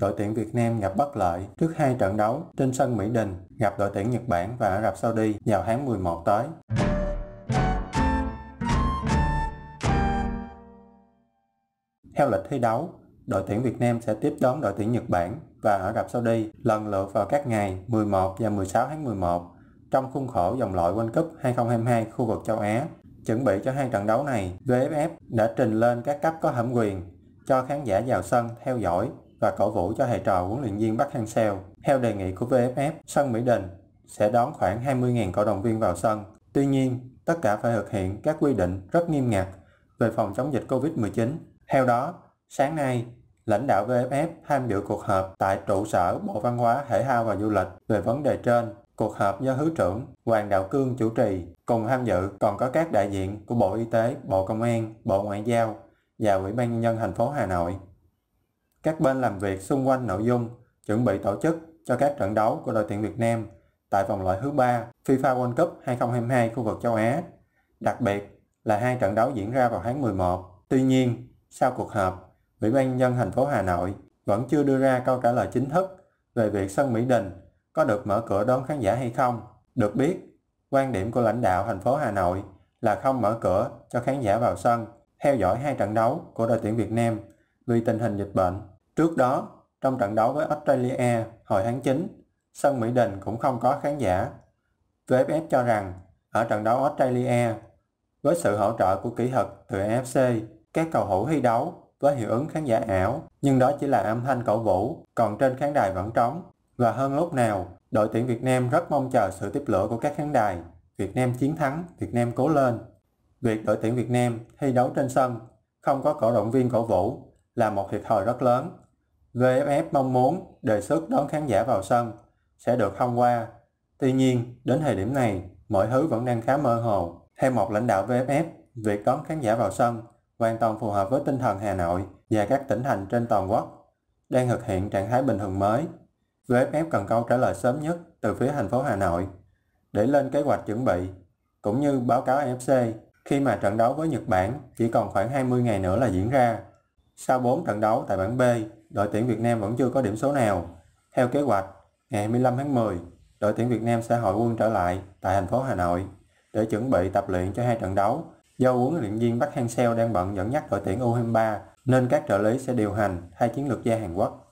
đội tuyển Việt Nam gặp bất lợi trước hai trận đấu trên sân Mỹ Đình gặp đội tuyển Nhật Bản và Ả Rập Saudi vào tháng 11 tới. Theo lịch thi đấu, đội tuyển Việt Nam sẽ tiếp đón đội tuyển Nhật Bản và Ả Rập Saudi lần lượt vào các ngày 11 và 16 tháng 11 trong khuôn khổ dòng loại World Cup 2022 khu vực châu Á. Chuẩn bị cho hai trận đấu này, VFF đã trình lên các cấp có thẩm quyền cho khán giả vào sân theo dõi và cổ vũ cho thầy trò huấn luyện viên Park Hang-seo. Theo đề nghị của VFF, sân Mỹ Đình sẽ đón khoảng 20.000 cổ động viên vào sân. Tuy nhiên, tất cả phải thực hiện các quy định rất nghiêm ngặt về phòng chống dịch COVID-19. Theo đó, sáng nay, lãnh đạo VFF tham dự cuộc họp tại trụ sở Bộ Văn hóa, Thể thao và Du lịch về vấn đề trên. Cuộc họp do Thứ trưởng Hoàng Đạo Cương chủ trì, cùng tham dự còn có các đại diện của Bộ Y tế, Bộ Công an, Bộ Ngoại giao và Ủy ban Nhân dân thành phố Hà Nội các bên làm việc xung quanh nội dung chuẩn bị tổ chức cho các trận đấu của đội tuyển Việt Nam tại vòng loại thứ ba FIFA World Cup 2022 khu vực châu Á, đặc biệt là hai trận đấu diễn ra vào tháng 11. Tuy nhiên, sau cuộc họp, Ủy ban nhân dân thành phố Hà Nội vẫn chưa đưa ra câu trả lời chính thức về việc sân Mỹ Đình có được mở cửa đón khán giả hay không. Được biết, quan điểm của lãnh đạo thành phố Hà Nội là không mở cửa cho khán giả vào sân theo dõi hai trận đấu của đội tuyển Việt Nam vì tình hình dịch bệnh. Trước đó, trong trận đấu với Australia hồi tháng 9, sân Mỹ Đình cũng không có khán giả. VFF cho rằng, ở trận đấu Australia, với sự hỗ trợ của kỹ thuật từ AFC, các cầu thủ thi đấu với hiệu ứng khán giả ảo, nhưng đó chỉ là âm thanh cổ vũ, còn trên khán đài vẫn trống. Và hơn lúc nào, đội tuyển Việt Nam rất mong chờ sự tiếp lửa của các khán đài. Việt Nam chiến thắng, Việt Nam cố lên. Việc đội tuyển Việt Nam thi đấu trên sân, không có cổ động viên cổ vũ là một thiệt thòi rất lớn. VFF mong muốn đề xuất đón khán giả vào sân sẽ được thông qua. Tuy nhiên, đến thời điểm này, mọi thứ vẫn đang khá mơ hồ. Theo một lãnh đạo VFF, việc đón khán giả vào sân hoàn toàn phù hợp với tinh thần Hà Nội và các tỉnh thành trên toàn quốc đang thực hiện trạng thái bình thường mới. VFF cần câu trả lời sớm nhất từ phía thành phố Hà Nội để lên kế hoạch chuẩn bị, cũng như báo cáo AFC khi mà trận đấu với Nhật Bản chỉ còn khoảng 20 ngày nữa là diễn ra. Sau 4 trận đấu tại bảng B, đội tuyển Việt Nam vẫn chưa có điểm số nào. Theo kế hoạch, ngày 25 tháng 10, đội tuyển Việt Nam sẽ hội quân trở lại tại thành phố Hà Nội để chuẩn bị tập luyện cho hai trận đấu. Do huấn luyện viên Park Hang-seo đang bận dẫn dắt đội tuyển U23 nên các trợ lý sẽ điều hành hai chiến lược gia Hàn Quốc.